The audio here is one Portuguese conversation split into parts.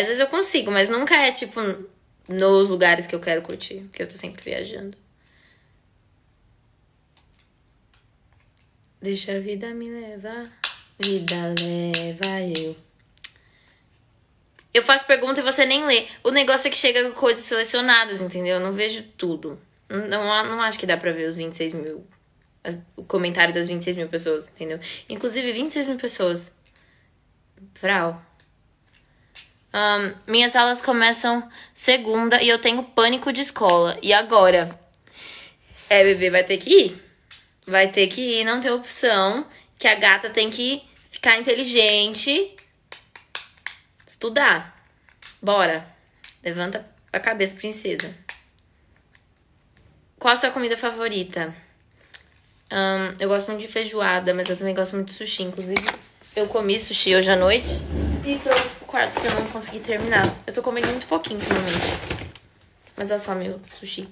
Às vezes eu consigo, mas nunca é tipo nos lugares que eu quero curtir, porque eu tô sempre viajando. Deixa a vida me levar, vida leva eu. Eu faço pergunta e você nem lê. O negócio é que chega coisas selecionadas, entendeu? Eu não vejo tudo. Não, não acho que dá pra ver os 26 mil. As, o comentário das 26 mil pessoas, entendeu? Inclusive, 26 mil pessoas. Frau. Um, minhas aulas começam segunda e eu tenho pânico de escola. E agora? É, bebê, vai ter que ir. Vai ter que ir, não tem opção. Que a gata tem que ficar inteligente. Estudar. Bora. Levanta a cabeça, princesa. Qual a sua comida favorita? Um, eu gosto muito de feijoada, mas eu também gosto muito de sushi, inclusive. Eu comi sushi hoje à noite e trouxe pro quarto que eu não consegui terminar. Eu tô comendo muito pouquinho finalmente, Mas olha só meu sushi.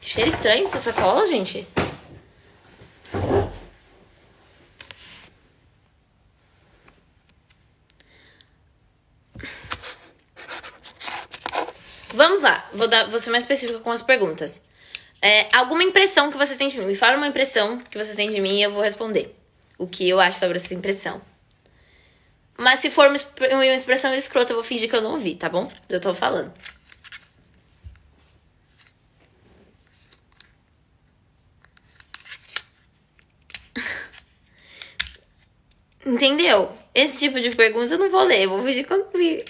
Que cheiro estranho essa sacola, gente. Vamos lá, vou, dar, vou ser mais específica com as perguntas. É, alguma impressão que você tem de mim? Me fala uma impressão que você tem de mim e eu vou responder o que eu acho sobre essa impressão. Mas se for uma, uma expressão escrota, eu vou fingir que eu não ouvi, tá bom? Eu tô falando. Entendeu? Esse tipo de pergunta eu não vou ler, eu vou fingir que eu não vi.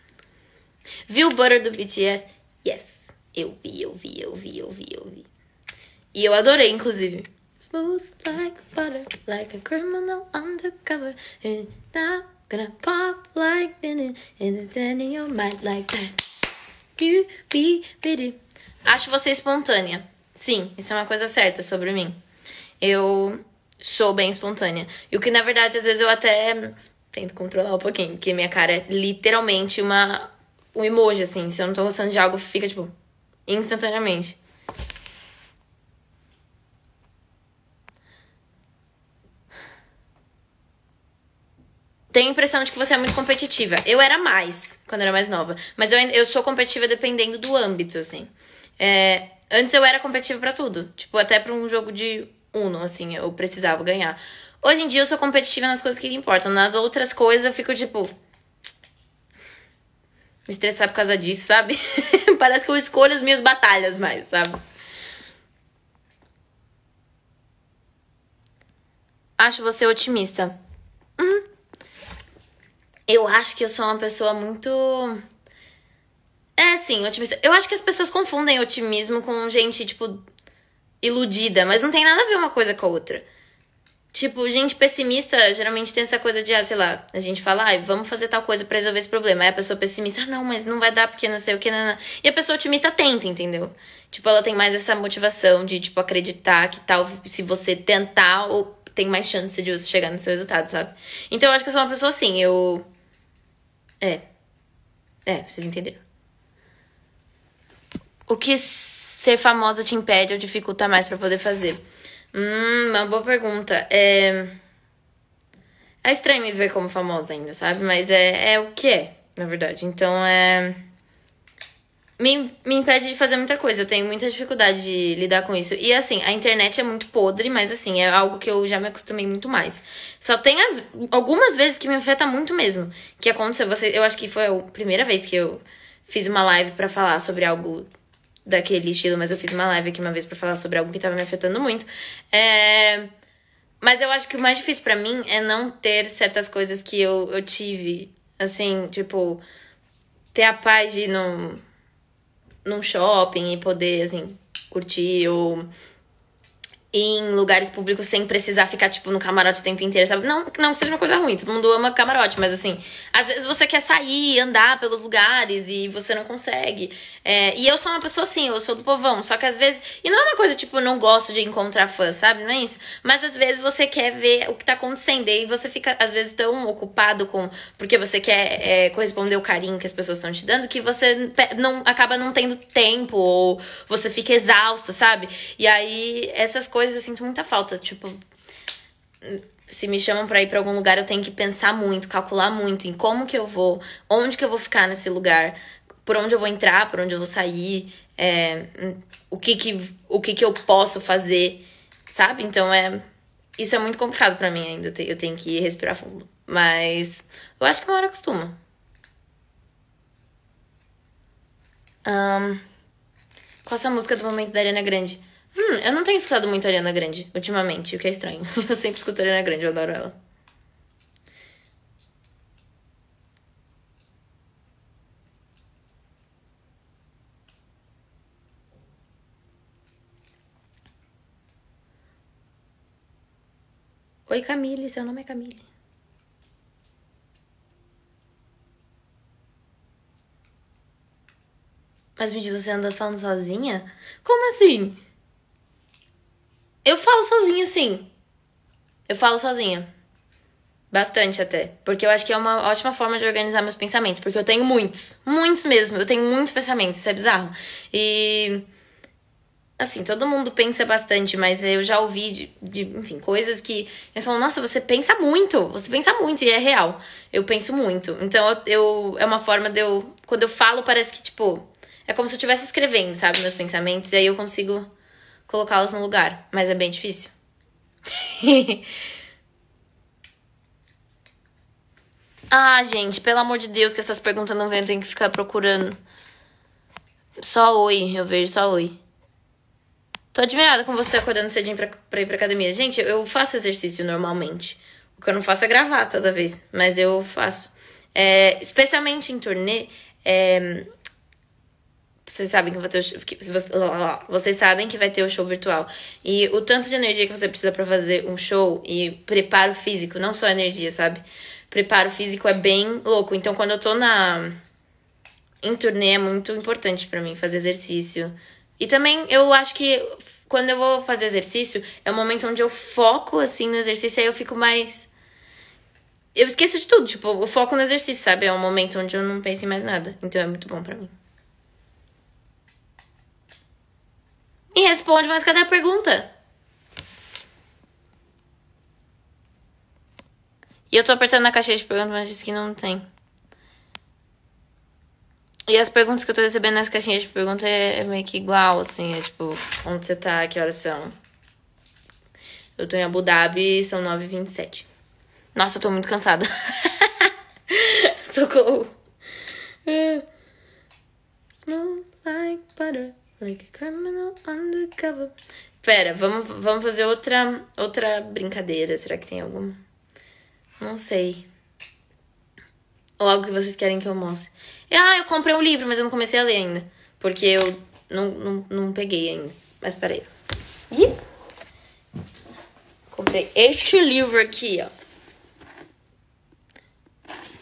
Viu o Butter do BTS? Eu vi, eu vi, eu vi, eu vi, eu vi. E eu adorei, inclusive. Smooth like butter, like a criminal undercover. And now gonna pop like dinner, and it's in your mind like that. Do be Acho você espontânea. Sim, isso é uma coisa certa sobre mim. Eu sou bem espontânea. E o que na verdade às vezes eu até tento controlar um pouquinho, porque minha cara é literalmente uma um emoji assim, se eu não tô gostando de algo, fica tipo instantaneamente. Tenho a impressão de que você é muito competitiva. Eu era mais quando era mais nova. Mas eu, eu sou competitiva dependendo do âmbito, assim. É, antes eu era competitiva para tudo. Tipo, até pra um jogo de Uno, assim, eu precisava ganhar. Hoje em dia eu sou competitiva nas coisas que importam. Nas outras coisas eu fico tipo. Me estressar por causa disso, sabe? parece que eu escolho as minhas batalhas mais, sabe? Acho você otimista. Hum. Eu acho que eu sou uma pessoa muito. É, sim, otimista. Eu acho que as pessoas confundem otimismo com gente, tipo, iludida, mas não tem nada a ver uma coisa com a outra. Tipo, gente pessimista geralmente tem essa coisa de, ah, sei lá, a gente fala, ah, vamos fazer tal coisa para resolver esse problema. Aí a pessoa pessimista, ah, não, mas não vai dar porque não sei o que. Não, não. E a pessoa otimista tenta, entendeu? Tipo, ela tem mais essa motivação de, tipo, acreditar que tal, se você tentar, ou tem mais chance de você chegar no seu resultado, sabe? Então eu acho que eu sou uma pessoa assim, eu. É. É, vocês entenderam. O que ser famosa te impede ou dificulta mais para poder fazer? Hum, uma boa pergunta. É... é estranho me ver como famosa ainda, sabe? Mas é, é o que é, na verdade. Então é. Me, me impede de fazer muita coisa. Eu tenho muita dificuldade de lidar com isso. E assim, a internet é muito podre, mas assim, é algo que eu já me acostumei muito mais. Só tem as, algumas vezes que me afeta muito mesmo. Que aconteceu, você, eu acho que foi a primeira vez que eu fiz uma live para falar sobre algo daquele estilo, mas eu fiz uma live aqui uma vez para falar sobre algo que tava me afetando muito. É... Mas eu acho que o mais difícil para mim é não ter certas coisas que eu, eu tive. Assim, tipo, ter a paz de ir num, num shopping e poder, assim, curtir ou em lugares públicos sem precisar ficar, tipo, no camarote o tempo inteiro, sabe? Não, não que seja uma coisa ruim, todo mundo ama camarote, mas assim, às vezes você quer sair, andar pelos lugares e você não consegue. É, e eu sou uma pessoa assim, eu sou do povão, só que às vezes. E não é uma coisa, tipo, eu não gosto de encontrar fã, sabe? Não é isso? Mas às vezes você quer ver o que tá acontecendo e você fica, às vezes, tão ocupado com. Porque você quer é, corresponder o carinho que as pessoas estão te dando que você não acaba não tendo tempo ou você fica exausto, sabe? E aí essas coisas coisas eu sinto muita falta. Tipo, se me chamam para ir para algum lugar, eu tenho que pensar muito, calcular muito em como que eu vou, onde que eu vou ficar nesse lugar, por onde eu vou entrar, por onde eu vou sair, é, o que que o que que eu posso fazer, sabe? Então é isso é muito complicado para mim ainda, eu tenho que respirar fundo, mas eu acho que uma hora costuma Um, qual essa música do momento da Ariana Grande? Hum, eu não tenho escutado muito Ariana Grande ultimamente, o que é estranho. Eu sempre escuto Ariana Grande, eu adoro ela. Oi Camille, seu nome é Camille. Mas me diz, você anda falando sozinha? Como assim? Eu falo sozinha, sim. Eu falo sozinha. Bastante até. Porque eu acho que é uma ótima forma de organizar meus pensamentos. Porque eu tenho muitos. Muitos mesmo. Eu tenho muitos pensamentos. Isso é bizarro. E. Assim, todo mundo pensa bastante, mas eu já ouvi de, de enfim, coisas que eles falam, nossa, você pensa muito, você pensa muito, e é real. Eu penso muito. Então, eu, eu é uma forma de eu. Quando eu falo, parece que, tipo, é como se eu estivesse escrevendo, sabe, meus pensamentos, e aí eu consigo colocá-los no lugar, mas é bem difícil. ah, gente, pelo amor de Deus, que essas perguntas não vêm, eu tenho que ficar procurando. Só oi, eu vejo só oi. Tô admirada com você acordando cedinho pra, pra ir pra academia. Gente, eu faço exercício normalmente. O que eu não faço é gravar toda vez, mas eu faço. É, especialmente em turnê, é, vocês sabem que vai ter o show, que, vocês sabem que vai ter o show virtual e o tanto de energia que você precisa para fazer um show e preparo físico não só energia sabe preparo físico é bem louco então quando eu tô na em turnê é muito importante para mim fazer exercício e também eu acho que quando eu vou fazer exercício é o um momento onde eu foco assim no exercício aí eu fico mais eu esqueço de tudo tipo o foco no exercício sabe é um momento onde eu não penso em mais nada então é muito bom para mim E responde, mas cadê a pergunta? E eu tô apertando na caixinha de perguntas, mas disse que não tem. E as perguntas que eu tô recebendo nas caixinhas de perguntas é, é, meio que igual, assim. É tipo, onde você tá, que horas são. Eu tô em Abu Dhabi, são 9h27. Nossa, eu tô muito cansada. Socorro. É. Smooth like butter. Like a criminal undercover. Pera, vamos, vamos fazer outra, outra brincadeira. Será que tem alguma? Não sei. Ou algo que vocês querem que eu mostre. Ah, eu comprei um livro, mas eu não comecei a ler ainda. Porque eu não, não, não peguei ainda. Mas peraí. Ih! Comprei este livro aqui, ó.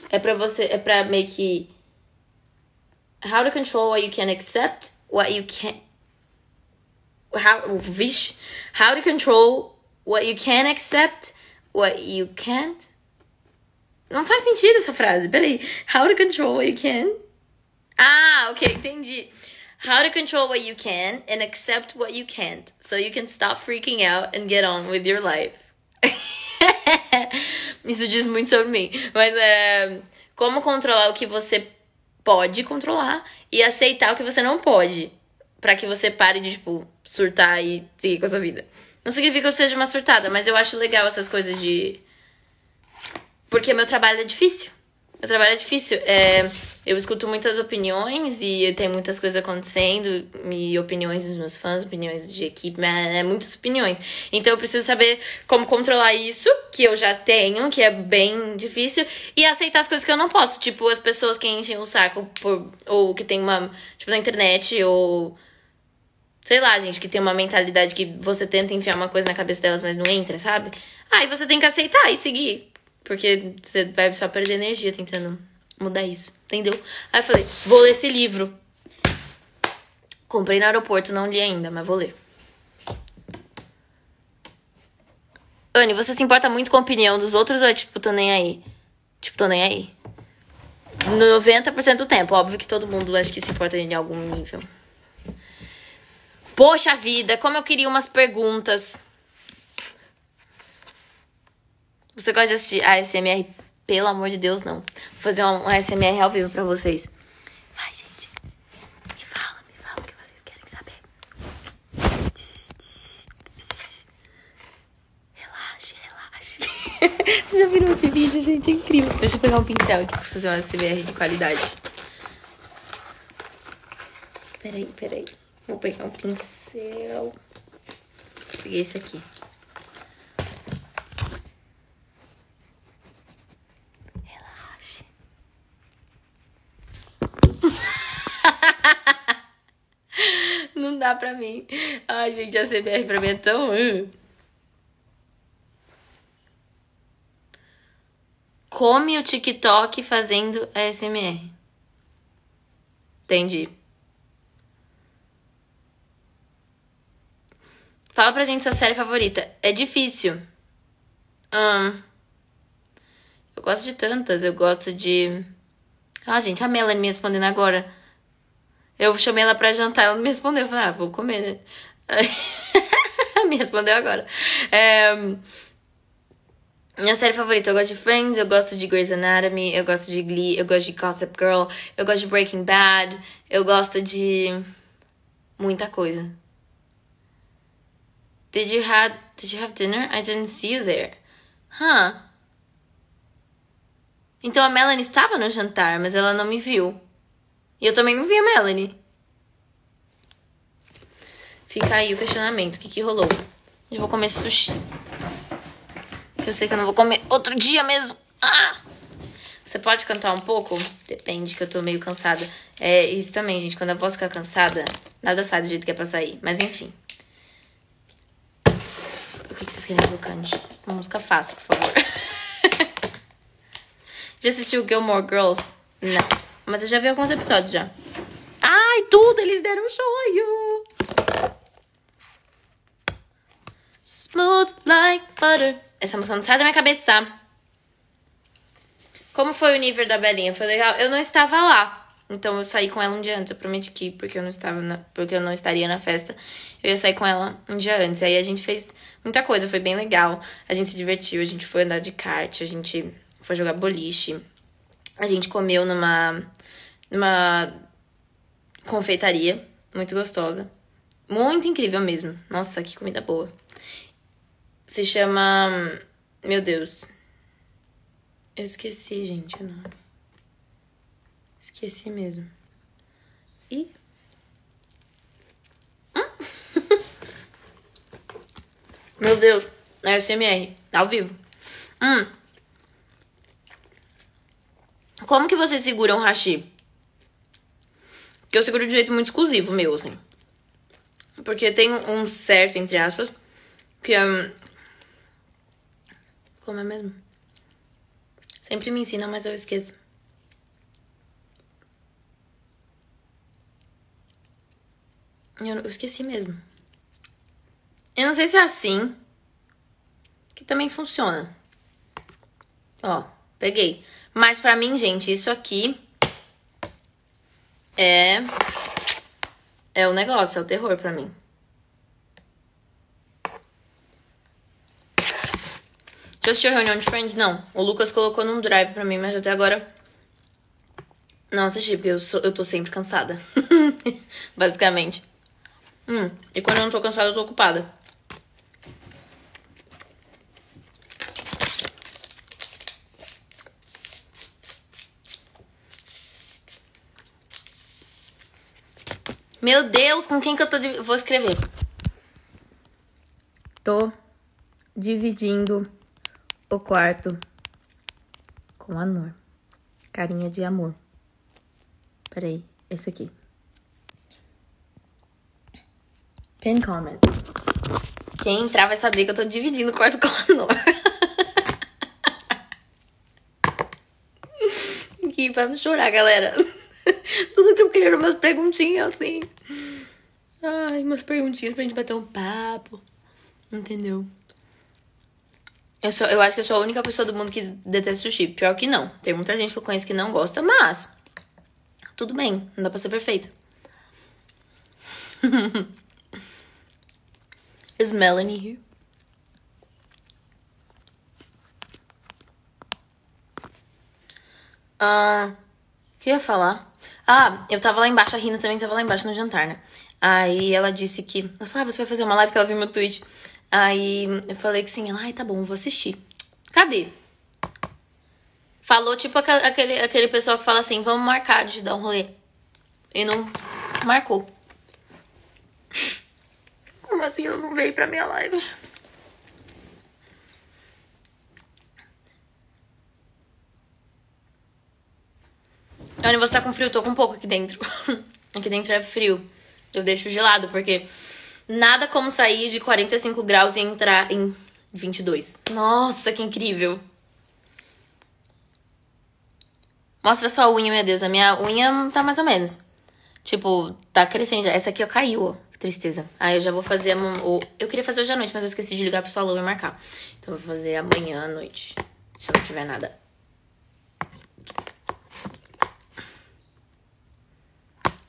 É pra você. É pra meio que. How to control what you can accept what you can how vish how to control what you can accept, what you can't. Não faz sentido essa frase. Peraí. How to control what you can? Ah, ok, entendi. How to control what you can and accept what you can't, so you can stop freaking out and get on with your life. Isso diz muito sobre mim. Mas é como controlar o que você pode controlar e aceitar o que você não pode, para que você pare de, tipo, surtar e seguir com a sua vida. Não significa que eu seja uma surtada, mas eu acho legal essas coisas de. Porque meu trabalho é difícil. Meu trabalho é difícil. É, eu escuto muitas opiniões e tem muitas coisas acontecendo, e opiniões dos meus fãs, opiniões de equipe, é muitas opiniões. Então eu preciso saber como controlar isso, que eu já tenho, que é bem difícil, e aceitar as coisas que eu não posso, tipo as pessoas que enchem o saco por, ou que tem uma, tipo na internet ou sei lá, gente, que tem uma mentalidade que você tenta enfiar uma coisa na cabeça delas, mas não entra, sabe? Aí você tem que aceitar e seguir. Porque você vai só perder energia tentando mudar isso, entendeu? Aí eu falei, vou ler esse livro. Comprei no aeroporto, não li ainda, mas vou ler. Anne, você se importa muito com a opinião dos outros ou é tipo, tô nem aí? Tipo, tô nem aí. 90% do tempo. Óbvio que todo mundo acho que se importa em algum nível. Poxa vida, como eu queria umas perguntas. Você gosta de assistir ASMR? Pelo amor de Deus, não. Vou fazer um ASMR ao vivo pra vocês. Vai, gente. Me fala, me fala o que vocês querem saber. Relaxe, relaxe. Vocês já viram esse vídeo, gente? É incrível. Deixa eu pegar um pincel aqui pra fazer um ASMR de qualidade. Peraí, peraí. Vou pegar um pincel. Peguei esse aqui. Não dá pra mim. Ai, gente, a CBR pra mim é tão. Come o TikTok fazendo ASMR. Entendi. Fala pra gente sua série favorita. É difícil. Hum. Eu gosto de tantas. Eu gosto de. Ah, gente, a Melanie me respondendo agora. Eu chamei ela pra jantar, ela não me respondeu. Eu falei, ah, vou comer, né? me respondeu agora. É... Minha série favorita, eu gosto de Friends, eu gosto de Grey's Anatomy, eu gosto de Glee, eu gosto de Gossip Girl, eu gosto de Breaking Bad, eu gosto de muita coisa. Did you have Did you have dinner? I didn't see you there. Huh? Então a Melanie estava no jantar, mas ela não me viu. E eu também não vi a Melanie. Fica aí o questionamento: o que, que rolou? Eu vou comer sushi. Que eu sei que eu não vou comer outro dia mesmo. Ah! Você pode cantar um pouco? Depende, que eu tô meio cansada. É isso também, gente. Quando a voz fica cansada, nada sai do jeito que é pra sair. Mas enfim. O que, que vocês querem colocar, gente? Uma música fácil, por favor. Já assistiu Gilmore Girls? Não. Mas eu já vi alguns episódios já. Ai, tudo! Eles deram um joio! Smooth like butter. Essa música não sai da minha cabeça. Tá? Como foi o nível da Belinha? Foi legal? Eu não estava lá. Então eu saí com ela um dia antes. Eu prometi que, porque eu não estava na, porque eu não estaria na festa, eu ia sair com ela um dia antes. Aí a gente fez muita coisa, foi bem legal. A gente se divertiu, a gente foi andar de kart, a gente foi jogar boliche. A gente comeu numa, numa confeitaria muito gostosa. Muito incrível mesmo. Nossa, que comida boa. Se chama. Meu Deus. Eu esqueci, gente, o nome. Esqueci mesmo. E. Hum? Meu Deus. É SMR. Ao vivo. Hum. Como que vocês seguram o hashi? Que eu seguro de jeito muito exclusivo meu, assim. Porque tem um certo, entre aspas, que é... Como é mesmo? Sempre me ensina, mas eu esqueço. Eu, eu esqueci mesmo. Eu não sei se é assim. Que também funciona. Ó, peguei. Mas para mim, gente, isso aqui é é o negócio, é o terror para mim. Já assistiu reunião de Friends? Não. O Lucas colocou num drive pra mim, mas até agora não assisti, porque eu, sou, eu tô sempre cansada. Basicamente. Hum, e quando eu não tô cansada, eu tô ocupada. Meu Deus, com quem que eu tô. Div... Vou escrever. Tô dividindo o quarto com a Nor. Carinha de amor. Peraí, esse aqui. Pin comment. Quem entrar vai saber que eu tô dividindo o quarto com a Nor. aqui pra não chorar, galera. Tudo que eu queria eram umas perguntinhas assim. Ai, umas perguntinhas pra gente bater um papo. Entendeu? Eu, sou, eu acho que eu sou a única pessoa do mundo que detesta sushi. Pior que não. Tem muita gente que eu conheço que não gosta, mas. Tudo bem, não dá pra ser perfeita. Is Melanie here? Ah, uh, que eu ia falar? Ah, eu tava lá embaixo, a Rina também tava lá embaixo no jantar, né? Aí ela disse que. Ela falou, ah, você vai fazer uma live que ela viu meu tweet. Aí eu falei que sim. Ela, ai, tá bom, vou assistir. Cadê? Falou tipo aquele, aquele pessoal que fala assim, vamos marcar de dar um rolê. E não marcou. Como assim ela não veio pra minha live? Olha, você tá com frio? Eu tô com um pouco aqui dentro. aqui dentro é frio. Eu deixo gelado, porque nada como sair de 45 graus e entrar em 22. Nossa, que incrível! Mostra sua unha, meu Deus. A minha unha tá mais ou menos. Tipo, tá crescendo. Essa aqui, caiu, ó. Tristeza. Aí eu já vou fazer a... Eu queria fazer hoje à noite, mas eu esqueci de ligar pro salão e marcar. Então eu vou fazer amanhã à noite. Se eu não tiver nada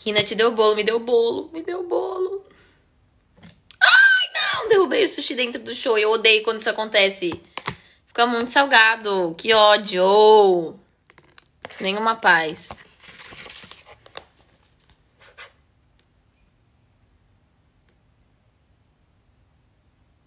Rina te deu bolo, me deu bolo, me deu bolo. Ai, não! Derrubei o sushi dentro do show. Eu odeio quando isso acontece. Fica muito salgado. Que ódio. Nenhuma paz.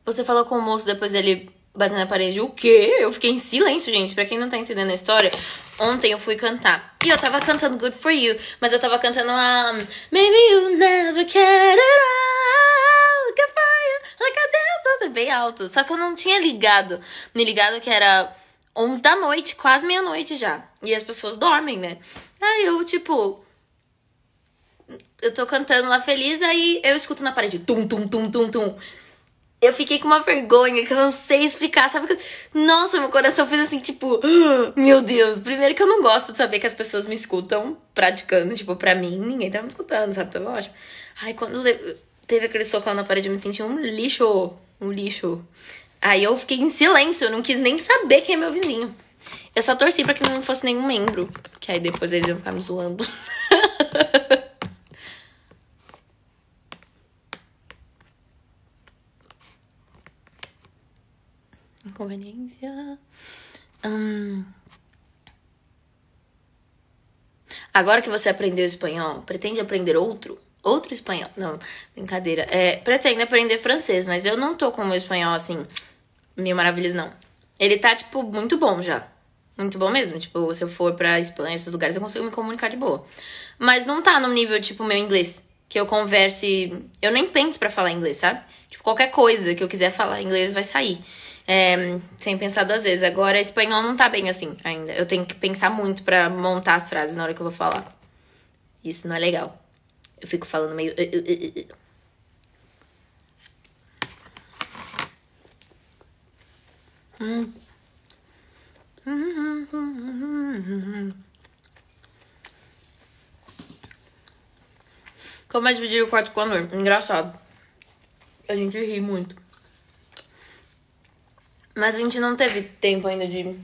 Você falou com o moço depois dele bater na parede. O quê? Eu fiquei em silêncio, gente. Pra quem não tá entendendo a história, ontem eu fui cantar. E eu tava cantando Good For You, mas eu tava cantando a... Hum, Maybe you never Get It all, good for you, like a dance, bem alto. Só que eu não tinha ligado, me ligado que era... 11 da noite, quase meia-noite já. E as pessoas dormem, né? Aí eu, tipo, eu tô cantando lá feliz, aí eu escuto na parede tum, tum, tum, tum, tum eu fiquei com uma vergonha que eu não sei explicar, sabe? Nossa, meu coração fez assim, tipo, meu Deus. Primeiro que eu não gosto de saber que as pessoas me escutam praticando, tipo, pra mim, ninguém tava tá me escutando, sabe? Tava ótimo. Então, Ai, quando teve aquele socão na parede, eu me senti um lixo, um lixo. Aí eu fiquei em silêncio, eu não quis nem saber quem é meu vizinho. Eu só torci pra que não fosse nenhum membro, que aí depois eles iam ficar me zoando. conveniência. Hum. Agora que você aprendeu espanhol, pretende aprender outro? Outro espanhol? Não, brincadeira. É, aprender francês, mas eu não tô com o meu espanhol assim, mil maravilhoso, não. Ele tá, tipo, muito bom já. Muito bom mesmo. Tipo, se eu for pra Espanha, esses lugares, eu consigo me comunicar de boa. Mas não tá no nível, tipo, meu inglês. Que eu converse. Eu nem penso para falar inglês, sabe? Tipo, qualquer coisa que eu quiser falar inglês vai sair. É, sem pensar duas vezes. Agora, espanhol não tá bem assim ainda. Eu tenho que pensar muito para montar as frases na hora que eu vou falar. Isso não é legal. Eu fico falando meio. Uh, uh, uh, hum. Como é dividir o quarto com a Nur? Engraçado. A gente ri muito. Mas a gente não teve tempo ainda de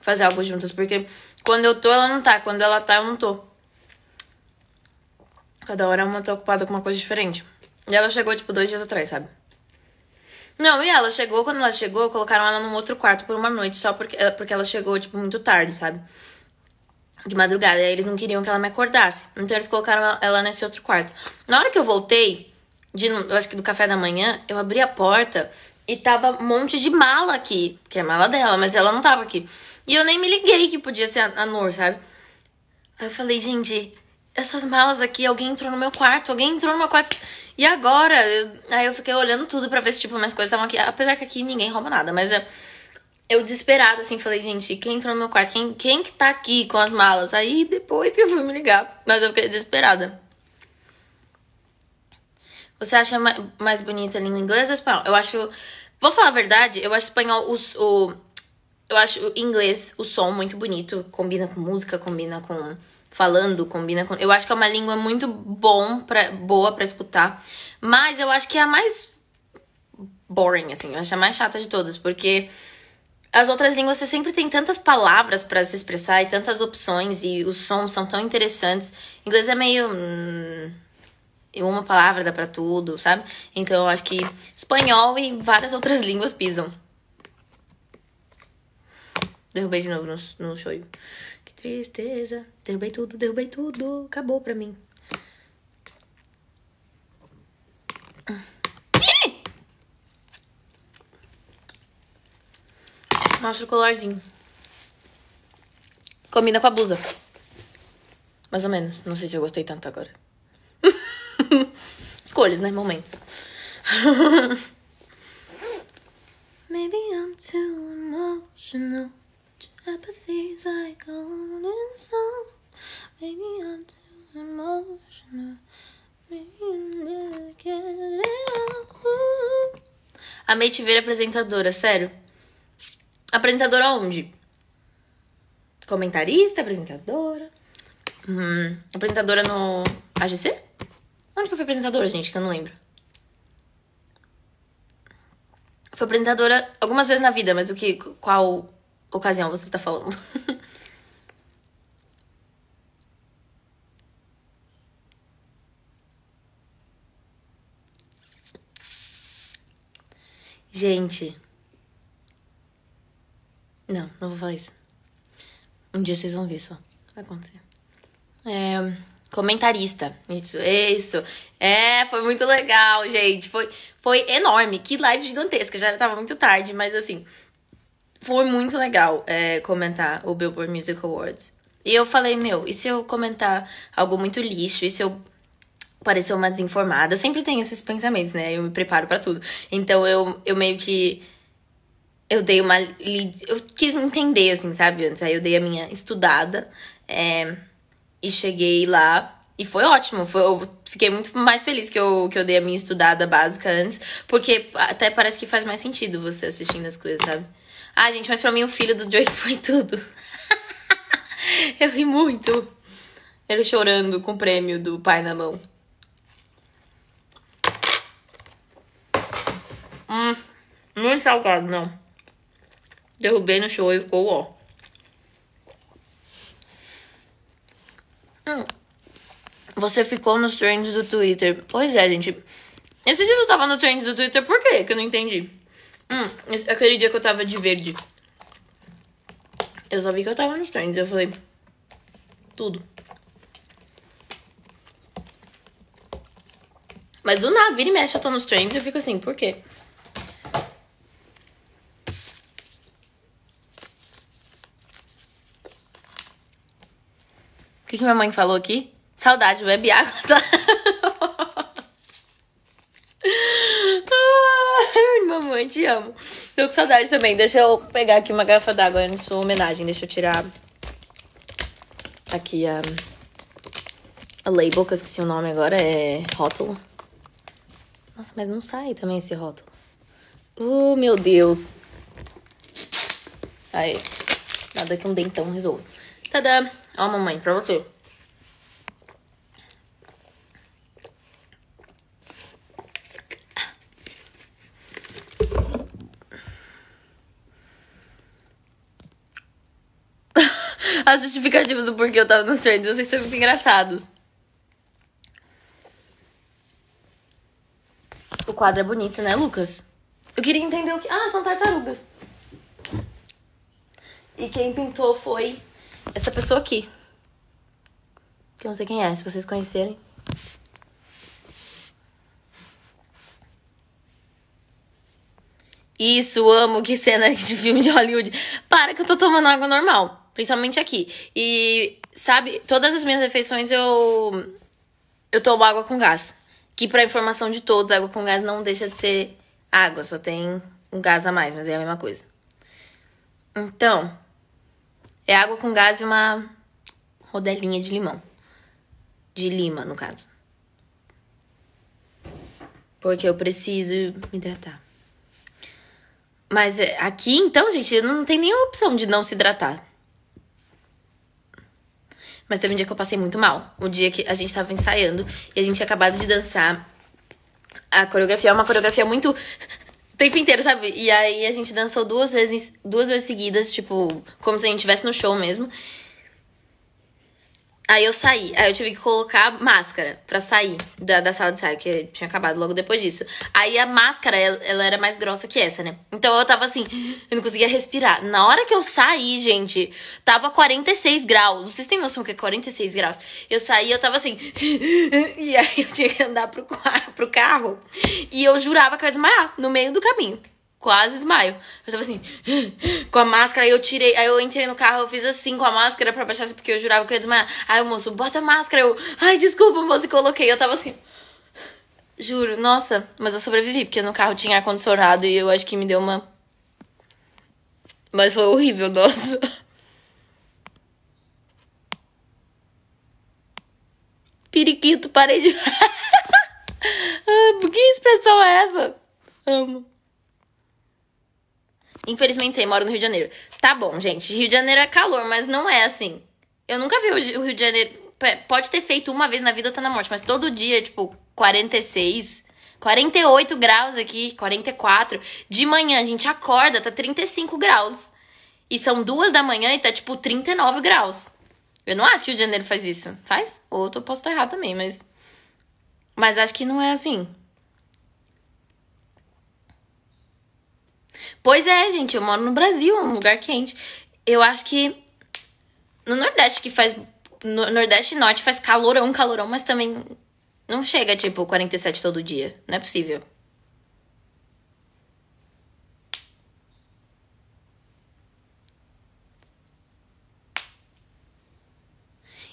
fazer algo juntas, porque quando eu tô, ela não tá. Quando ela tá, eu não tô. Cada hora uma tá ocupada com uma coisa diferente. E ela chegou, tipo, dois dias atrás, sabe? Não, e ela chegou, quando ela chegou, colocaram ela num outro quarto por uma noite, só porque, eh, porque ela chegou, tipo, muito tarde, sabe? De madrugada. E aí eles não queriam que ela me acordasse. Então eles colocaram ela nesse outro quarto. Na hora que eu voltei, de, eu acho que do café da manhã, eu abri a porta e tava um monte de mala aqui, que é a mala dela, mas ela não tava aqui. E eu nem me liguei que podia ser a, a Nur, sabe? Aí eu falei, gente, essas malas aqui, alguém entrou no meu quarto, alguém entrou no meu quarto. E agora? Eu, aí eu fiquei olhando tudo pra ver se, tipo, minhas coisas estavam aqui. Apesar que aqui ninguém rouba nada, mas eu, eu desesperada, assim, falei, gente, quem entrou no meu quarto? Quem, quem que tá aqui com as malas? Aí depois que eu fui me ligar, mas eu fiquei desesperada. Você acha mais bonita a língua inglesa ou espanhol? Eu acho. Vou falar a verdade, eu acho espanhol o. Eu acho inglês o som muito bonito. Combina com música, combina com falando, combina com. Eu acho que é uma língua muito bom pra, boa para escutar. Mas eu acho que é a mais boring, assim. Eu acho a mais chata de todas, porque as outras línguas você sempre tem tantas palavras para se expressar e tantas opções e os sons são tão interessantes. Inglês é meio. Hum, uma palavra dá para tudo, sabe? Então eu acho que espanhol e várias outras línguas pisam. Derrubei de novo no, no Que tristeza. Derrubei tudo, derrubei tudo. Acabou pra mim. Mostra o colorzinho. Combina com a blusa. Mais ou menos. Não sei se eu gostei tanto agora escolhas, né? Momentos. Maybe I'm too emotional. Apathy's like a lonely song. Maybe I'm too emotional. Maybe I'm never getting out. Amei te ver apresentadora, sério. Apresentadora aonde? Comentarista, apresentadora. Hum, apresentadora no AGC? Onde é que eu fui apresentadora, gente? Que eu não lembro. Fui apresentadora algumas vezes na vida, mas o que. Qual ocasião você está falando? Gente. Não, não vou falar isso. Um dia vocês vão ver só. Vai acontecer. É. Comentarista. Isso, isso. É, foi muito legal, gente. Foi, foi enorme. Que live gigantesca. Já tava muito tarde, mas assim. Foi muito legal é, comentar o Billboard Music Awards. E eu falei, meu, e se eu comentar algo muito lixo? E se eu parecer uma desinformada? Sempre tem esses pensamentos, né? Eu me preparo para tudo. Então eu, eu meio que eu dei uma. Eu quis entender, assim, sabe? Antes. Aí eu dei a minha estudada. É, e cheguei lá e foi ótimo. Foi, eu fiquei muito mais feliz que eu, que eu dei a minha estudada básica antes, porque até parece que faz mais sentido você assistindo as coisas, sabe? Ah, gente, mas pra mim o filho do Drake foi tudo. eu ri muito. Ele chorando com o prêmio do pai na mão. Hum, muito salgado, não. Derrubei no show e ficou ó. Hum. Você ficou nos trends do Twitter. Pois é, gente. Esse dia eu tava no trends do Twitter, por quê? Que eu não entendi. Hum, aquele dia que eu tava de verde. Eu só vi que eu tava nos trends. Eu falei. Tudo. Mas do nada, vira e mexe, eu tô nos trends. Eu fico assim, por quê? que, que minha mãe falou aqui? Saudade, bebe água, tá? Ai, mamãe, te amo. Tô com saudade também. Deixa eu pegar aqui uma garrafa d'água em sua homenagem. Deixa eu tirar aqui a, a label, que eu esqueci o nome agora. É rótulo. Nossa, mas não sai também esse rótulo. Uh, meu Deus. Aí, nada que um dentão resolva. Tadã! Ó mamãe, pra você. As justificativas tipo, do porquê eu tava nos trends, vocês são muito engraçados. O quadro é bonito, né, Lucas? Eu queria entender o que. Ah, são tartarugas. E quem pintou foi essa pessoa aqui. Que eu não sei quem é, se vocês conhecerem. Isso, amo que cena de filme de Hollywood. Para que eu tô tomando água normal, principalmente aqui. E sabe, todas as minhas refeições eu eu tomo água com gás. Que para informação de todos, água com gás não deixa de ser água, só tem um gás a mais, mas é a mesma coisa. Então, é água com gás e uma rodelinha de limão. De lima, no caso. Porque eu preciso me hidratar. Mas é, aqui, então, gente, não tem nenhuma opção de não se hidratar. Mas teve um dia que eu passei muito mal. O um dia que a gente tava ensaiando e a gente tinha acabado de dançar. A coreografia é uma coreografia muito tempo inteiro, sabe? E aí a gente dançou duas vezes, duas vezes seguidas, tipo, como se a gente estivesse no show mesmo. Aí eu saí, aí eu tive que colocar máscara pra sair da, da sala de saio, que tinha acabado logo depois disso. Aí a máscara, ela, ela, era mais grossa que essa, né? Então eu tava assim, eu não conseguia respirar. Na hora que eu saí, gente, tava 46 graus. Vocês têm noção que é 46 graus? Eu saí, eu tava assim, e aí eu tinha que andar pro, pro carro. E eu jurava que eu ia desmaiar no meio do caminho quase desmaio. Eu tava assim, com a máscara, aí eu tirei, aí eu entrei no carro, eu fiz assim com a máscara pra baixar, porque eu jurava que eu ia desmaiar. Aí o moço, bota a máscara, eu, ai, desculpa, moço, e coloquei. Eu tava assim, juro, nossa, mas eu sobrevivi, porque no carro tinha ar-condicionado e eu acho que me deu uma. Mas foi horrível, nossa. Periquito, parei de. Ah, que expressão é essa? Amo. Infelizmente sei, moro no Rio de Janeiro. Tá bom, gente. Rio de Janeiro é calor, mas não é assim. Eu nunca vi o Rio de Janeiro. Pode ter feito uma vez na vida ou tá na morte, mas todo dia, tipo, 46. 48 graus aqui, 44. De manhã a gente acorda, tá 35 graus. E são duas da manhã e tá tipo 39 graus. Eu não acho que o Rio de Janeiro faz isso. Faz? Ou eu posso estar errado também, mas. Mas acho que não é assim. Pois é, gente, eu moro no Brasil, um lugar quente. Eu acho que no Nordeste que faz. No Nordeste e Norte faz calorão, calorão, mas também não chega, tipo, 47 todo dia. Não é possível.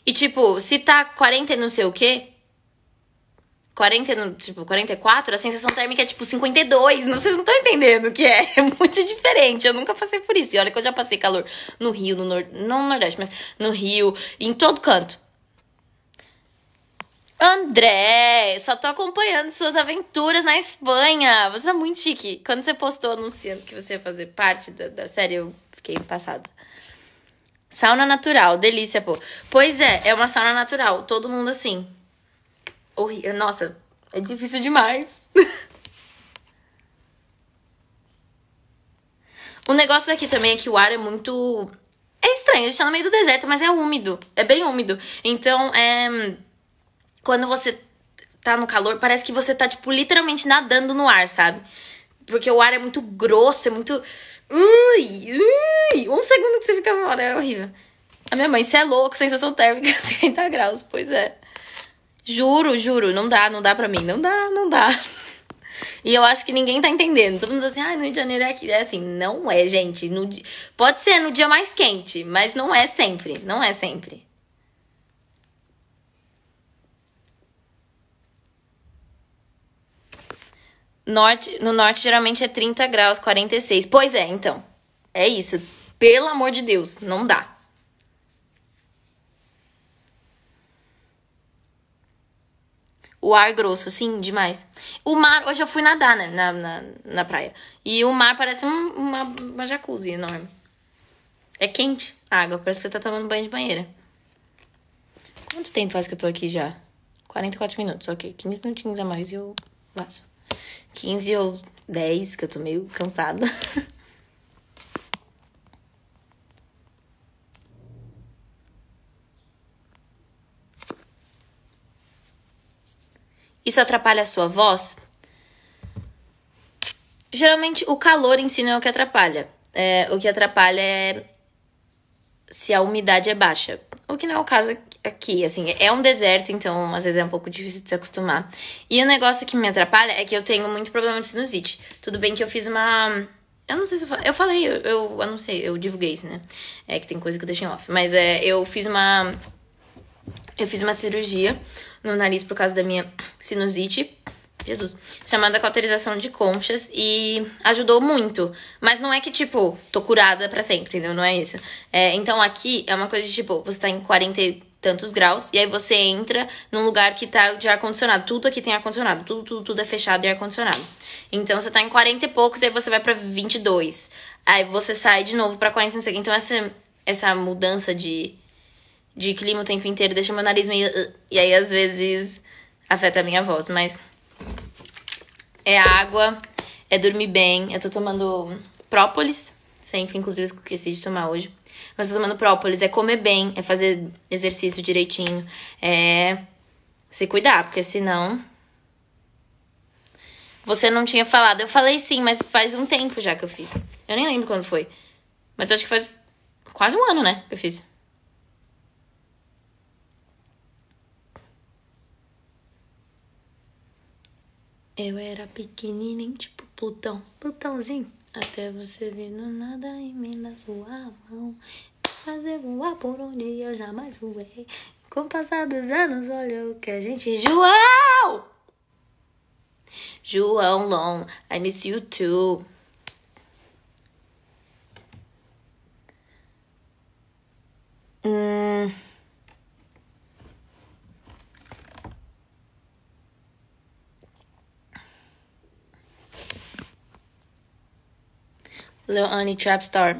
E, tipo, se tá 40 e não sei o quê, 40, tipo, 44, a sensação térmica é tipo 52. Não, vocês não estão entendendo o que é. É muito diferente. Eu nunca passei por isso. E olha que eu já passei calor no Rio, no Nord... não no Nordeste, mas no Rio, em todo canto. André, só tô acompanhando suas aventuras na Espanha. Você tá muito chique. Quando você postou anunciando que você ia fazer parte da, da série, eu fiquei passada. Sauna natural, delícia, pô. Pois é, é uma sauna natural. Todo mundo assim horrível. Nossa, é difícil demais. o negócio daqui também é que o ar é muito. É estranho, a gente tá no meio do deserto, mas é úmido. É bem úmido. Então, é. Quando você tá no calor, parece que você tá, tipo, literalmente nadando no ar, sabe? Porque o ar é muito grosso, é muito. Ui, ui, um segundo que você fica fora, é horrível. A minha mãe, você é louco, sensação térmica 50 graus, pois é. Juro, juro, não dá, não dá pra mim. Não dá, não dá. E eu acho que ninguém tá entendendo. Todo mundo assim, ah, no Rio de Janeiro é aqui. É assim, não é, gente. No, pode ser no dia mais quente, mas não é sempre. Não é sempre. Norte, no norte geralmente é 30 graus, 46. Pois é, então. É isso. Pelo amor de Deus, não dá. o ar grosso, assim, demais. O mar, hoje eu fui nadar, né, na, na, na praia. E o mar parece um, uma, uma jacuzzi enorme. É quente a água, parece que você tá tomando banho de banheira. Quanto tempo faz que eu tô aqui já? 44 minutos, ok. 15 minutinhos a mais e eu passo. 15 ou 10, que eu tô meio cansada. Isso atrapalha a sua voz? Geralmente o calor em si não é o que atrapalha. É, o que atrapalha é se a umidade é baixa. O que não é o caso aqui, assim, é um deserto, então às vezes é um pouco difícil de se acostumar. E o negócio que me atrapalha é que eu tenho muito problema de sinusite. Tudo bem que eu fiz uma. Eu não sei se eu falei. Eu falei, eu, eu, eu não sei, eu divulguei isso, né? É que tem coisa que eu deixei off. Mas é, eu fiz uma. Eu fiz uma cirurgia no nariz por causa da minha sinusite. Jesus. Chamada cauterização de conchas e ajudou muito. Mas não é que, tipo, tô curada para sempre, entendeu? Não é isso. É, então aqui é uma coisa de, tipo, você tá em 40 e tantos graus e aí você entra num lugar que tá de ar-condicionado. Tudo aqui tem ar-condicionado. Tudo, tudo, tudo é fechado e ar-condicionado. Então você tá em 40 e poucos e aí você vai pra 22. Aí você sai de novo pra 40 e não sei. Então essa, essa mudança de de clima o tempo inteiro deixa meu nariz meio. Uh, e aí, às vezes, afeta a minha voz. Mas é água, é dormir bem. Eu tô tomando própolis, sempre, inclusive esqueci de tomar hoje. Mas tô tomando própolis, é comer bem, é fazer exercício direitinho, é se cuidar, porque senão. Você não tinha falado. Eu falei sim, mas faz um tempo já que eu fiz. Eu nem lembro quando foi. Mas eu acho que faz quase um ano, né? Que eu fiz. Eu era pequenininho, tipo Plutão. Plutãozinho. Até você vir no é nada e sua mão, Fazer voar por onde eu jamais voei. Com o passar dos anos, olha o que a gente. João! João Long, I miss you too. Hum. Lil Trap Star.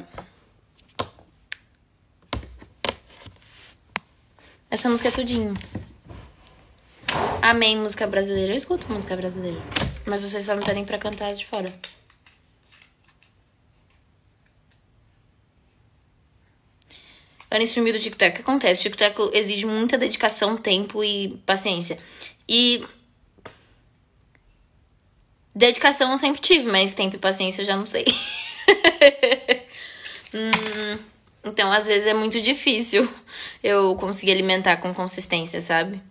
Essa música é tudinho. Amei música brasileira. Eu escuto música brasileira. Mas vocês só me pedem pra cantar as de fora. Annie sumiu do TikTok. O que acontece? O TikTok exige muita dedicação, tempo e paciência. E. Dedicação eu sempre tive, mas tempo e paciência eu já não sei. Hum, então, às vezes é muito difícil eu conseguir alimentar com consistência, sabe?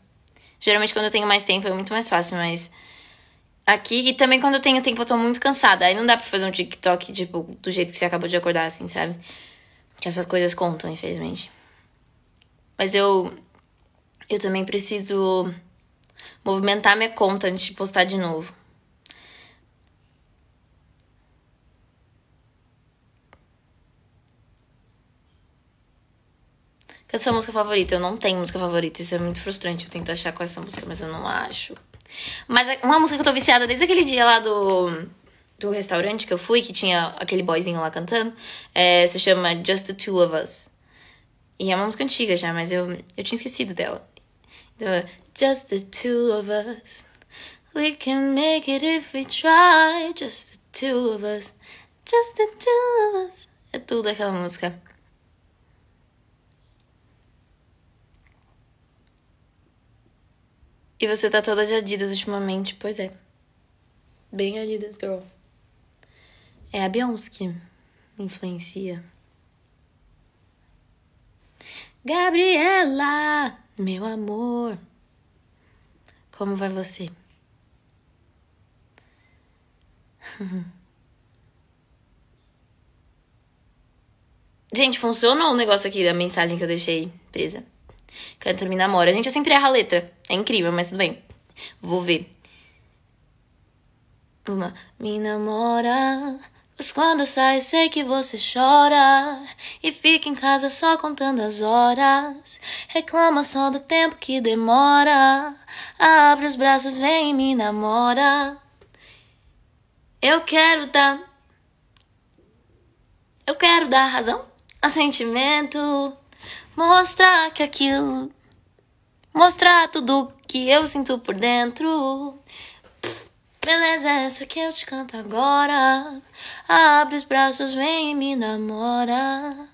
Geralmente, quando eu tenho mais tempo, é muito mais fácil, mas. Aqui, e também quando eu tenho tempo, eu tô muito cansada. Aí não dá pra fazer um TikTok, tipo, do jeito que você acabou de acordar, assim, sabe? Que essas coisas contam, infelizmente. Mas eu. Eu também preciso movimentar minha conta antes de postar de novo. essa a sua música favorita? Eu não tenho música favorita, isso é muito frustrante. Eu tento achar qual é essa música, mas eu não acho. Mas é uma música que eu tô viciada desde aquele dia lá do, do restaurante que eu fui, que tinha aquele boyzinho lá cantando, é, se chama Just the Two of Us. E é uma música antiga já, mas eu, eu tinha esquecido dela. Então, Just the two of us. We can make it if we try. Just the two of us. Just the two of us. É tudo aquela música. E você tá toda de Adidas ultimamente, pois é. Bem Adidas Girl. É a Beyoncé que influencia. Gabriela, meu amor. Como vai você? Gente, funcionou o negócio aqui da mensagem que eu deixei presa. Canta, me namora. Gente, eu sempre erro a letra. É incrível, mas tudo bem. Vou ver. Uma. Me namora. Pois quando sai, sei que você chora e fica em casa só contando as horas. Reclama só do tempo que demora. Abre os braços, vem e me namora. Eu quero dar. Eu quero dar razão assentimento, sentimento. Mostrar que aquilo mostrar tudo que eu sinto por dentro. Beleza, essa que eu te canto agora. Abre os braços, vem e me namora.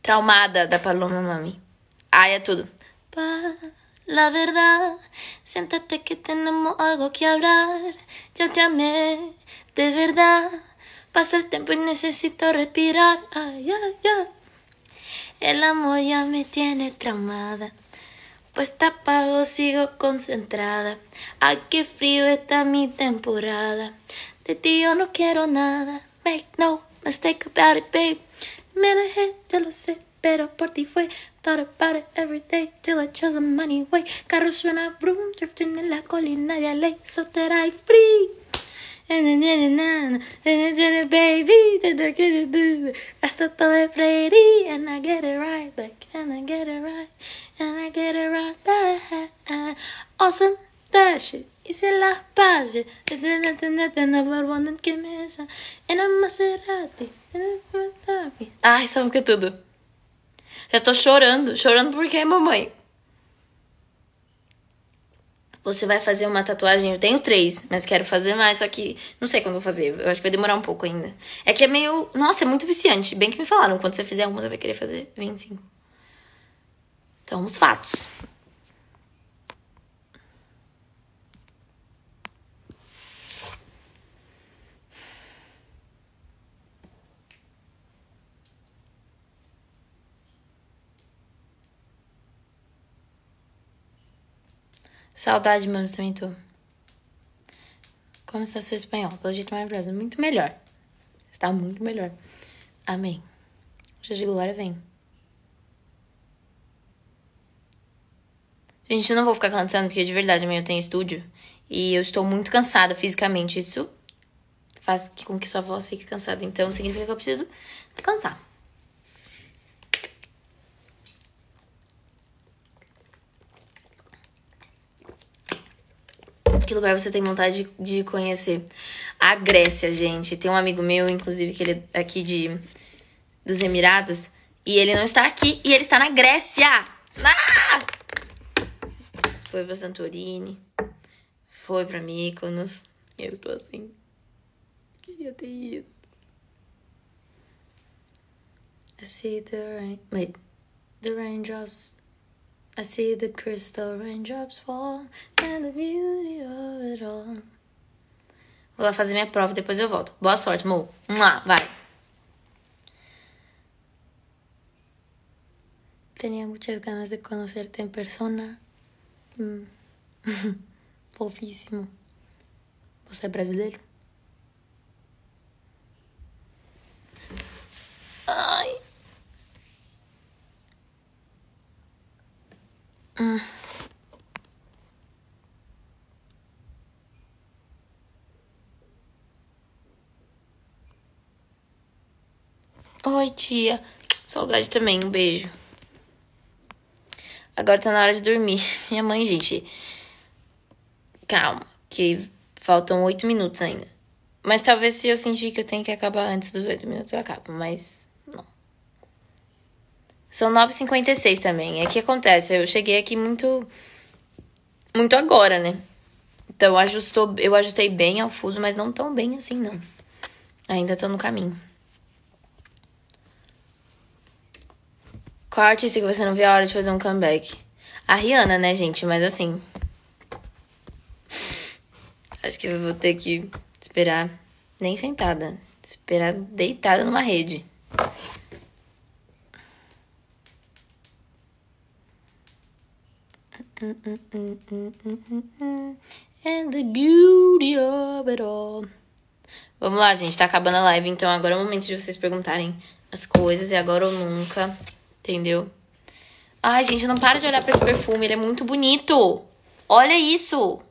Traumada da Paloma Mami. Ai, é tudo. La verdad, siéntate que tenemos algo que hablar. Yo te amei, de verdad. Passa o tempo e necessito respirar. Ai, ai, ai. El amor ya me tiene traumada. Pues tapado sigo concentrada. Ay, qué frío está mi temporada. De ti yo no quiero nada. Make no mistake about it, babe. Me dejé, yo lo sé, pero por ti fue. Thought about it every day till I chose the money way. Carro suena, brum drifting en la colina de ley. that I free. Baby, I stop the and I get it right back. And I get it right. And I get it right back. Ah, awesome. That shit. Isso é la pace. Number one and Kimesa. And I'm a Maserati. Ai, ah, essa música é tudo. Já tô chorando. Chorando porque é mamãe você vai fazer uma tatuagem. Eu tenho três, mas quero fazer mais, só que não sei quando vou fazer. Eu acho que vai demorar um pouco ainda. É que é meio. Nossa, é muito viciante. Bem que me falaram, quando você fizer uma, você vai querer fazer 25. São os fatos. Saudade, mams, também tô. Como está seu espanhol? Pelo jeito maravilhoso. Muito melhor. Está muito melhor. Amém. O dia é de glória vem. Gente, eu não vou ficar cansando, porque de verdade amanhã eu tenho estúdio. E eu estou muito cansada fisicamente. Isso faz com que sua voz fique cansada. Então significa que eu preciso descansar. Que lugar você tem vontade de, de conhecer? A Grécia, gente. Tem um amigo meu, inclusive, que ele é aqui de, dos Emirados. E ele não está aqui e ele está na Grécia. Ah! Foi pra Santorini. Foi pra Mykonos. Eu tô assim. Queria ter ido. I see the rain. Wait. The raindrops I see the crystal raindrops fall and the beauty of it all. Vou lá fazer minha prova, depois eu volto. Boa sorte, Mo. Vai. Tenía muchas ganas de conocerte en persona. Mm. Hum. Fofíssimo. Você é brasileiro? Ah. Oi, tia. Saudade também, um beijo. Agora tá na hora de dormir. Minha mãe, gente. Calma, que faltam oito minutos ainda. Mas talvez se eu sentir que eu tenho que acabar antes dos oito minutos, eu acabo. Mas são 9h56 também. É que acontece, eu cheguei aqui muito. Muito agora, né? Então ajustou, eu ajustei bem ao fuso, mas não tão bem assim, não. Ainda tô no caminho. Qual artista que você não vê a hora de fazer um comeback? A Rihanna, né, gente? Mas assim. Acho que eu vou ter que esperar. Nem sentada. Esperar deitada numa rede. And the beauty of it all. Vamos lá, gente. Tá acabando a live, então agora é o momento de vocês perguntarem as coisas. É agora ou nunca. Entendeu? Ai, gente, eu não paro de olhar pra esse perfume. Ele é muito bonito. Olha isso.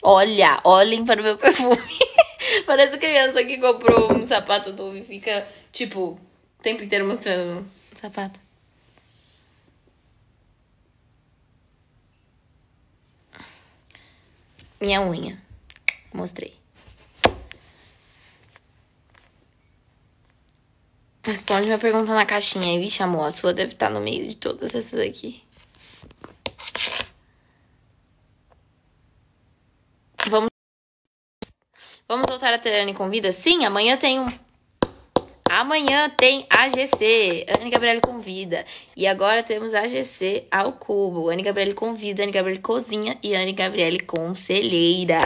Olha, olhem para o meu perfume. Parece criança que comprou um sapato novo e fica, tipo, o tempo inteiro mostrando sapato. Minha unha. Mostrei. Responde minha pergunta na caixinha. E, vixe, amor, a sua deve estar tá no meio de todas essas aqui. Vamos voltar a ter Anne Convida? Sim, amanhã tem um. Amanhã tem AGC, Anne Gabriele convida. E agora temos AGC ao cubo. Anne Gabriele convida, Anne Gabriele cozinha e Anne Gabriele conselheira.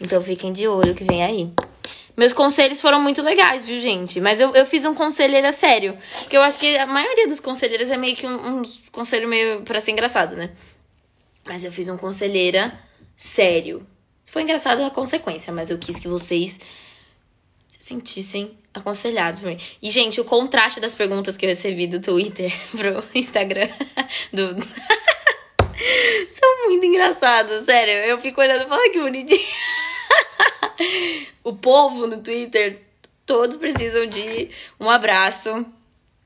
Então fiquem de olho que vem aí. Meus conselhos foram muito legais, viu, gente? Mas eu, eu fiz um conselheira sério. Porque eu acho que a maioria dos conselheiras é meio que um, um conselho meio pra ser engraçado, né? Mas eu fiz um conselheira sério foi engraçada engraçado, a consequência, mas eu quis que vocês se sentissem aconselhados por mim. E, gente, o contraste das perguntas que eu recebi do Twitter pro Instagram do... são muito engraçados, sério. Eu fico olhando e falo, que bonitinho. o povo no Twitter, todos precisam de um abraço.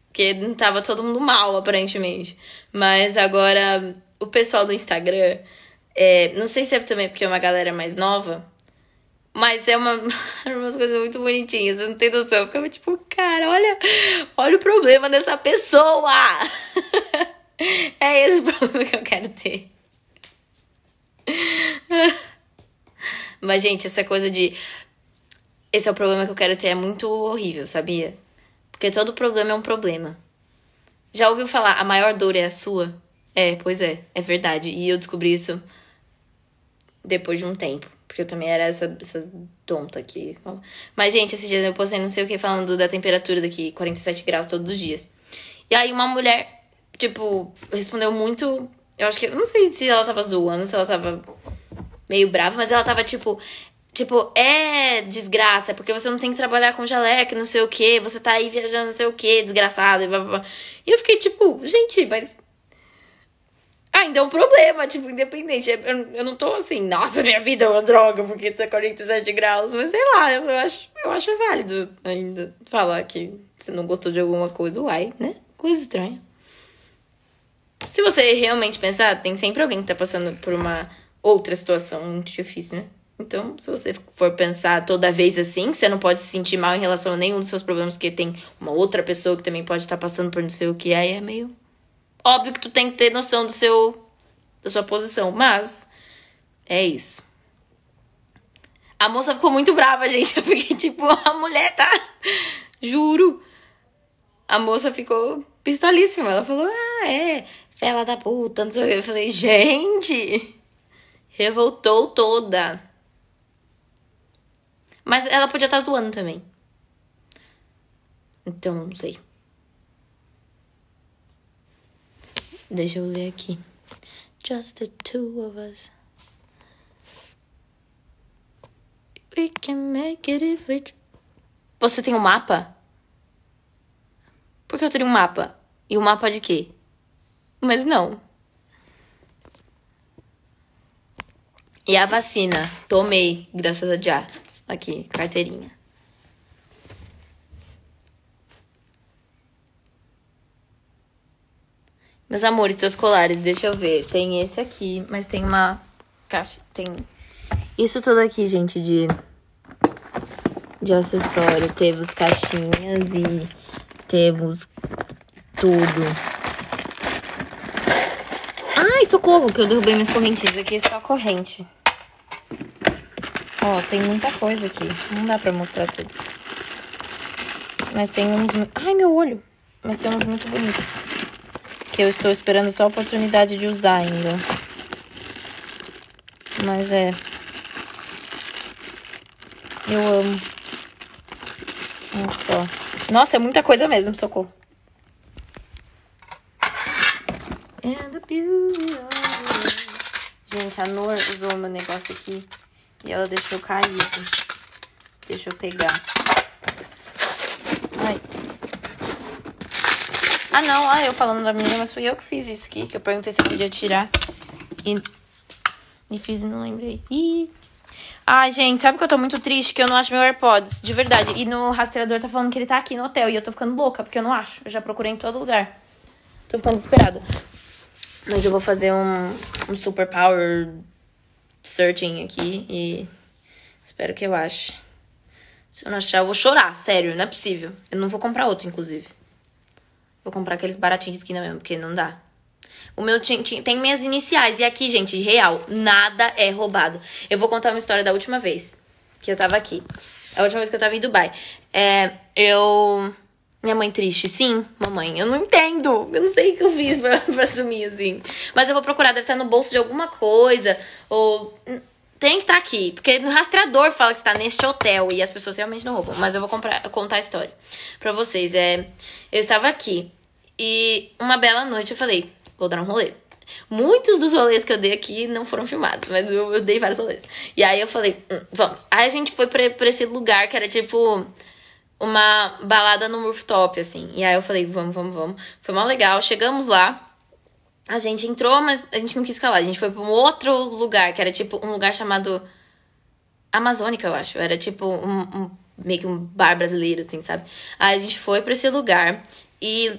Porque tava todo mundo mal, aparentemente. Mas agora, o pessoal do Instagram é, não sei se é também porque é uma galera mais nova, mas é uma, umas coisas muito bonitinhas, você não tem noção. Eu ficava tipo, cara, olha, olha o problema dessa pessoa! é esse o problema que eu quero ter. Mas, gente, essa coisa de. Esse é o problema que eu quero ter é muito horrível, sabia? Porque todo problema é um problema. Já ouviu falar, a maior dor é a sua? É, pois é, é verdade. E eu descobri isso depois de um tempo. Porque eu também era essa, essa tonta aqui. Mas, gente, esses dias eu postei não sei o que falando da temperatura daqui, 47 graus todos os dias. E aí uma mulher, tipo, respondeu muito. Eu acho que. não sei se ela tava zoando, se ela tava meio brava, mas ela tava tipo. Tipo, é desgraça, porque você não tem que trabalhar com jaleco, não sei o que, você tá aí viajando, não sei o que, desgraçado, e blá, blá, blá. E eu fiquei tipo, gente, mas ainda ah, então é um problema, tipo, independente. Eu, eu não tô assim, nossa, minha vida é uma droga porque tá 47 graus, mas sei lá, eu, eu acho, eu acho válido ainda falar que você não gostou de alguma coisa, uai, né? Coisa estranha. Se você realmente pensar, tem sempre alguém que tá passando por uma outra situação muito difícil, né? Então, se você for pensar toda vez assim, você não pode se sentir mal em relação a nenhum dos seus problemas, porque tem uma outra pessoa que também pode estar tá passando por não sei o que, aí é meio Óbvio que tu tem que ter noção do seu da sua posição, mas é isso. A moça ficou muito brava, gente. Eu fiquei tipo, a mulher tá. Juro. A moça ficou pistolíssima. Ela falou, ah, é, fela da puta, não sei o que. Eu falei, gente, revoltou toda. Mas ela podia estar tá zoando também. Então, não sei. Deixa eu ler aqui. Just the two of us. We can make it if we. Você tem um mapa? Por que eu teria um mapa? E um mapa de quê? Mas não. E a vacina? Tomei, graças a Jah. Aqui, carteirinha. Meus amores, teus colares, deixa eu ver. Tem esse aqui, mas tem uma caixa. Tem isso tudo aqui, gente, de, de acessório. Temos caixinhas e temos tudo. Ai, socorro, que eu derrubei minhas correntinhas. Aqui é só corrente. Ó, tem muita coisa aqui. Não dá pra mostrar tudo. Mas tem uns... Ai, meu olho! Mas tem uns muito bonitos que eu estou esperando só a oportunidade de usar ainda. Mas é. Eu amo. Olha só. Nossa, é muita coisa mesmo, socorro. Gente, a Nor usou meu negócio aqui e ela deixou caído. Deixa eu pegar. Ah, não. Ah, eu falando da menina, mas fui eu que fiz isso aqui. Que eu perguntei se eu podia tirar. E, e fiz e não lembrei. Ih. Ai, gente, sabe que eu tô muito triste que eu não acho meu AirPods, de verdade. E no rastreador tá falando que ele tá aqui no hotel e eu tô ficando louca porque eu não acho. Eu já procurei em todo lugar. Tô ficando desesperada. Mas eu vou fazer um, um super power searching aqui e espero que eu ache. Se eu não achar, eu vou chorar, sério, não é possível. Eu não vou comprar outro, inclusive. Vou comprar aqueles baratinhos de esquina mesmo, porque não dá. O meu tem minhas iniciais. E aqui, gente, real, nada é roubado. Eu vou contar uma história da última vez que eu tava aqui. A última vez que eu tava em Dubai. É, eu. Minha mãe triste, sim, mamãe, eu não entendo. Eu não sei o que eu fiz pra, pra sumir assim. Mas eu vou procurar, deve estar no bolso de alguma coisa. Ou. Hum, tem que estar tá aqui. Porque no rastreador fala que está neste hotel e as pessoas realmente não roubam. Mas eu vou comprar, contar a história pra vocês. É, eu estava aqui. E uma bela noite eu falei, vou dar um rolê. Muitos dos rolês que eu dei aqui não foram filmados, mas eu, eu dei vários rolês. E aí eu falei, hum, vamos. Aí a gente foi pra, pra esse lugar que era tipo uma balada no rooftop, assim. E aí eu falei, vamos, vamos, vamos. Foi mal legal. Chegamos lá. A gente entrou, mas a gente não quis ficar lá. A gente foi pra um outro lugar, que era tipo um lugar chamado Amazônica, eu acho. Era tipo um, um meio que um bar brasileiro, assim, sabe? Aí a gente foi para esse lugar e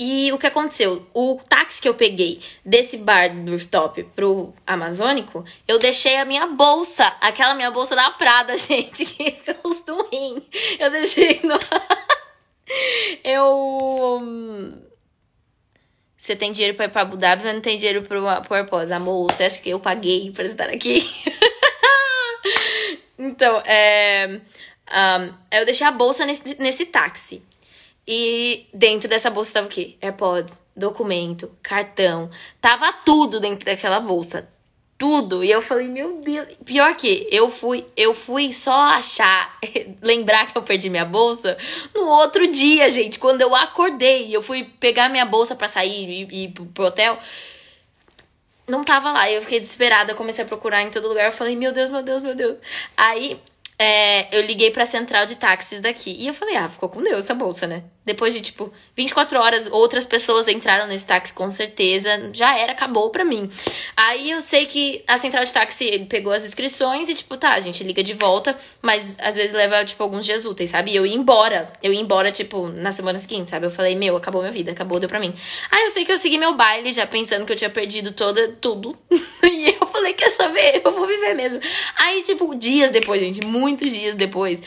e o que aconteceu? O táxi que eu peguei desse bar do rooftop pro Amazônico, eu deixei a minha bolsa, aquela minha bolsa da Prada, gente, que custa um rim. Eu deixei no. eu. Hum, você tem dinheiro pra ir pra Abu Dhabi, mas não tem dinheiro pro, pro AirPods. Amor, você acha que eu paguei pra estar aqui? então, é. Um, eu deixei a bolsa nesse, nesse táxi. E dentro dessa bolsa tava o quê? AirPods, documento, cartão. Tava tudo dentro daquela bolsa. Tudo. E eu falei, meu Deus. Pior que eu fui, eu fui só achar, lembrar que eu perdi minha bolsa no outro dia, gente. Quando eu acordei, eu fui pegar minha bolsa para sair e ir pro hotel não tava lá. Eu fiquei desesperada, comecei a procurar em todo lugar. Eu falei, meu Deus, meu Deus, meu Deus. Aí é, eu liguei pra central de táxis daqui. E eu falei, ah, ficou com Deus essa bolsa, né? Depois de, tipo, 24 horas, outras pessoas entraram nesse táxi com certeza. Já era, acabou pra mim. Aí eu sei que a central de táxi pegou as inscrições e, tipo, tá, a gente liga de volta, mas às vezes leva, tipo, alguns dias úteis, sabe? E eu ia embora. Eu ia embora, tipo, na semana seguinte, sabe? Eu falei, meu, acabou minha vida, acabou, deu pra mim. Aí eu sei que eu segui meu baile já pensando que eu tinha perdido toda, tudo. e eu falei, quer saber? Eu vou viver mesmo. Aí, tipo, dias depois, gente, muitos dias depois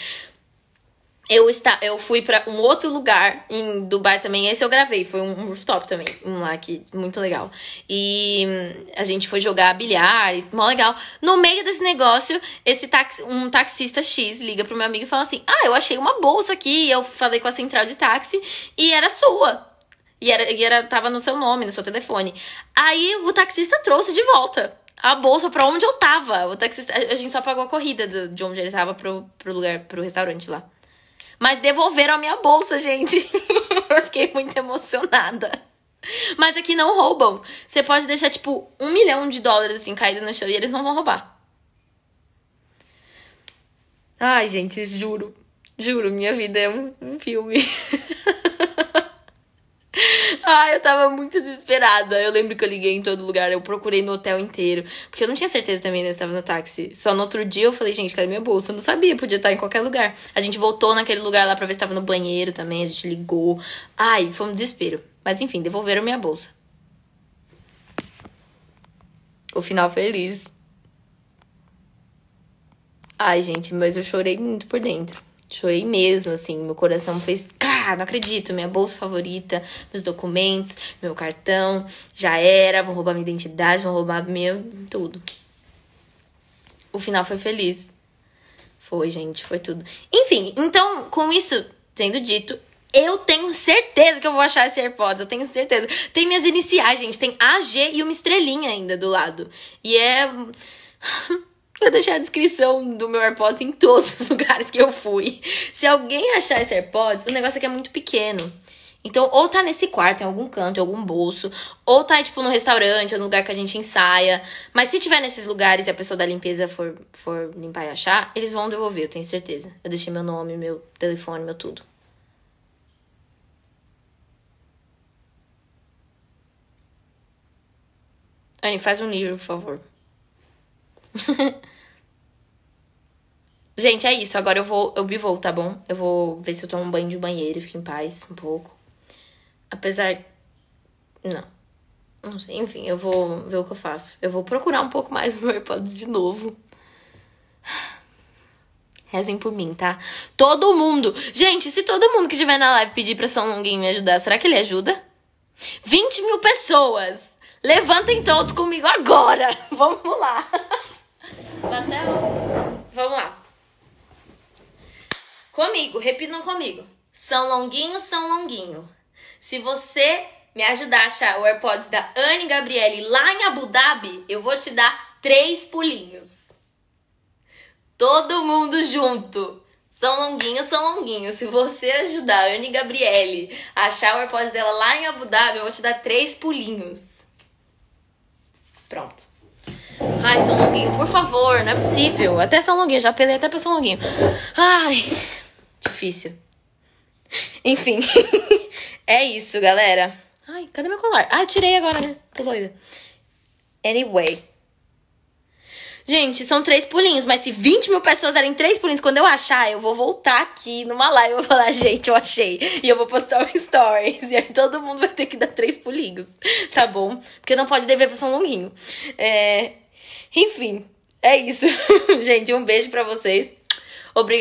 eu, está, eu fui para um outro lugar em Dubai também. Esse eu gravei, foi um, rooftop também, um lá que muito legal. E hum, a gente foi jogar bilhar, e, mó legal. No meio desse negócio, esse taxi, um taxista X liga pro meu amigo e fala assim: Ah, eu achei uma bolsa aqui. Eu falei com a central de táxi e era sua. E era, e era tava no seu nome, no seu telefone. Aí o taxista trouxe de volta a bolsa para onde eu tava. O taxista, a gente só pagou a corrida do, de onde ele tava pro, pro lugar, pro restaurante lá. Mas devolveram a minha bolsa, gente. eu fiquei muito emocionada. Mas aqui não roubam. Você pode deixar, tipo, um milhão de dólares assim caído no chão e eles não vão roubar. Ai, gente, juro. Juro, minha vida é um, um filme. Ai, ah, eu tava muito desesperada. Eu lembro que eu liguei em todo lugar, eu procurei no hotel inteiro. Porque eu não tinha certeza também, né? Se tava no táxi. Só no outro dia eu falei, gente, cadê minha bolsa? Eu não sabia, podia estar em qualquer lugar. A gente voltou naquele lugar lá pra ver se tava no banheiro também, a gente ligou. Ai, foi um desespero. Mas enfim, devolveram minha bolsa. O final feliz. Ai, gente, mas eu chorei muito por dentro. Chorei mesmo, assim, meu coração fez, ah, não acredito, minha bolsa favorita, meus documentos, meu cartão, já era, vão roubar minha identidade, vão roubar meu tudo. O final foi feliz. Foi, gente, foi tudo. Enfim, então, com isso sendo dito, eu tenho certeza que eu vou achar esse AirPods, eu tenho certeza. Tem minhas iniciais, gente, tem AG e uma estrelinha ainda do lado. E é Vou deixar a descrição do meu AirPods em todos os lugares que eu fui. Se alguém achar esse AirPods, o negócio aqui é muito pequeno. Então, ou tá nesse quarto, em algum canto, em algum bolso, ou tá, tipo, no restaurante, ou no lugar que a gente ensaia. Mas se tiver nesses lugares e a pessoa da limpeza for, for limpar e achar, eles vão devolver, eu tenho certeza. Eu deixei meu nome, meu telefone, meu tudo. Anne, faz um livro, por favor. Gente, é isso. Agora eu vou. Eu me vou, tá bom? Eu vou ver se eu tomo um banho de banheiro e fico em paz um pouco. Apesar. Não. Não sei. Enfim, eu vou ver o que eu faço. Eu vou procurar um pouco mais meu iPod de novo. Rezem por mim, tá? Todo mundo. Gente, se todo mundo que estiver na live pedir pra São Longuinho me ajudar, será que ele ajuda? 20 mil pessoas! Levantem todos comigo agora! Vamos lá! Vamos lá. Comigo, repitam comigo. São longuinho, são longuinho. Se você me ajudar a achar o AirPods da Anne Gabriele lá em Abu Dhabi, eu vou te dar três pulinhos. Todo mundo junto. São longuinhos, são longuinhos. Se você ajudar a Anne Gabriele a achar o AirPods dela lá em Abu Dhabi, eu vou te dar três pulinhos. Pronto. Ai, São Longuinho, por favor, não é possível. Até São Longuinho, já apelei até pra São Longuinho. Ai. Difícil. Enfim. é isso, galera. Ai, cadê meu colar? Ah, tirei agora, né? Tô doida. Anyway. Gente, são três pulinhos, mas se 20 mil pessoas derem três pulinhos, quando eu achar, eu vou voltar aqui numa live e vou falar, gente, eu achei. E eu vou postar um stories. E aí todo mundo vai ter que dar três pulinhos, tá bom? Porque não pode dever pro São Longuinho. É... Enfim, é isso. gente, um beijo para vocês. Obrigada.